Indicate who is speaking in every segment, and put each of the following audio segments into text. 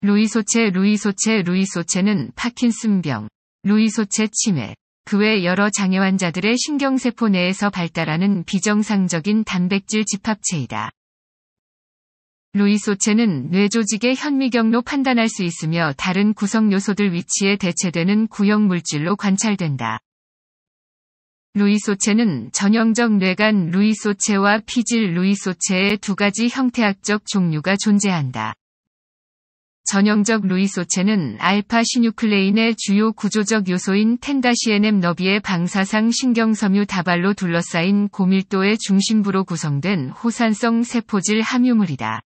Speaker 1: 루이소체 루이소체 루이소체는 파킨슨병, 루이소체 치매, 그 외 여러 장애 환자들의 신경세포 내에서 발달하는 비정상적인 단백질 집합체이다. 루이소체는 뇌조직의 현미경로 판단할 수 있으며 다른 구성 요소들 위치에 대체되는 구형 물질로 관찰된다. 루이소체는 전형적 뇌간 루이소체와 피질 루이소체의 두 가지 형태학적 종류가 존재한다. 전형적 루이소체는 알파 시뉴클레인의 주요 구조적 요소인 텐다시에엠 너비의 방사상 신경섬유 다발로 둘러싸인 고밀도의 중심부로 구성된 호산성 세포질 함유물이다.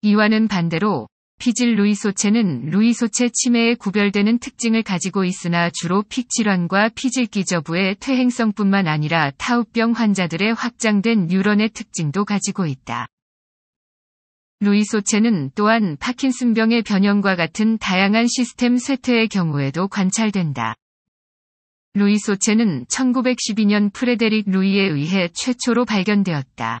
Speaker 1: 이와는 반대로 피질 루이소체는 루이소체 치매에 구별되는 특징을 가지고 있으나 주로 픽질환과 피질 기저부의 퇴행성뿐만 아니라 타우병 환자들의 확장된 뉴런의 특징도 가지고 있다. 루이소체는 또한 파킨슨병의 변형과 같은 다양한 시스템 쇠퇴의 경우에도 관찰된다. 루이소체는 1912년 프레데릭 루이에 의해 최초로 발견되었다.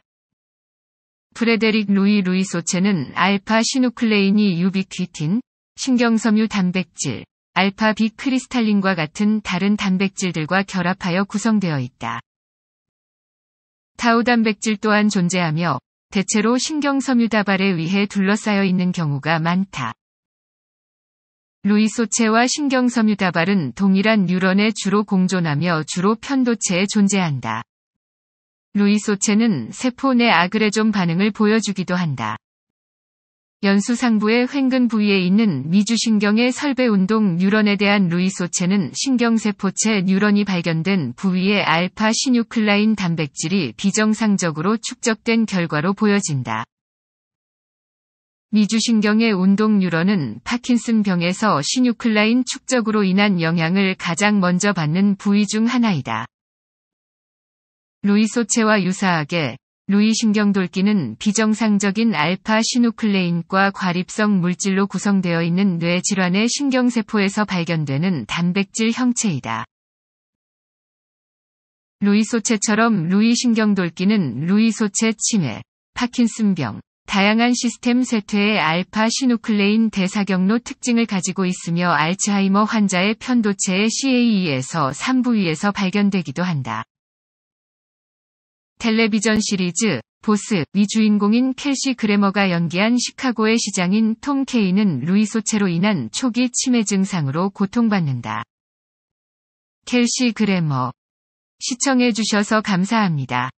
Speaker 1: 프레데릭 루이 루이소체는 알파 시누클레인이 유비퀴틴, 신경섬유 단백질, 알파 비 크리스탈린과 같은 다른 단백질들과 결합하여 구성되어 있다. 타우 단백질 또한 존재하며 대체로 신경섬유다발에 의해 둘러싸여 있는 경우가 많다. 루이소체와 신경섬유다발은 동일한 뉴런에 주로 공존하며 주로 편도체에 존재한다. 루이소체는 세포 내 아그레존 반응을 보여주기도 한다. 연수상부의 횡근 부위에 있는 미주신경의 설배운동 뉴런에 대한 루이소체는 신경세포체 뉴런이 발견된 부위의 알파 시뉴클라인 단백질이 비정상적으로 축적된 결과로 보여진다. 미주신경의 운동 뉴런은 파킨슨 병에서 시뉴클라인 축적으로 인한 영향을 가장 먼저 받는 부위 중 하나이다. 루이소체와 유사하게 루이 신경돌기는 비정상적인 알파 시누클레인과 과립성 물질로 구성되어 있는 뇌 질환의 신경세포에서 발견되는 단백질 형체이다. 루이소체처럼 루이 신경돌기는 루이소체 치매, 파킨슨병, 다양한 시스템 세퇴의 알파 시누클레인 대사경로 특징을 가지고 있으며 알츠하이머 환자의 편도체의 CAE에서 3부위에서 발견되기도 한다. 텔레비전 시리즈 보스 위 주인공인 켈시 그레머가 연기한 시카고의 시장인 톰 케이는 루이소체로 인한 초기 치매 증상으로 고통받는다. 켈시 그레머 시청해주셔서 감사합니다.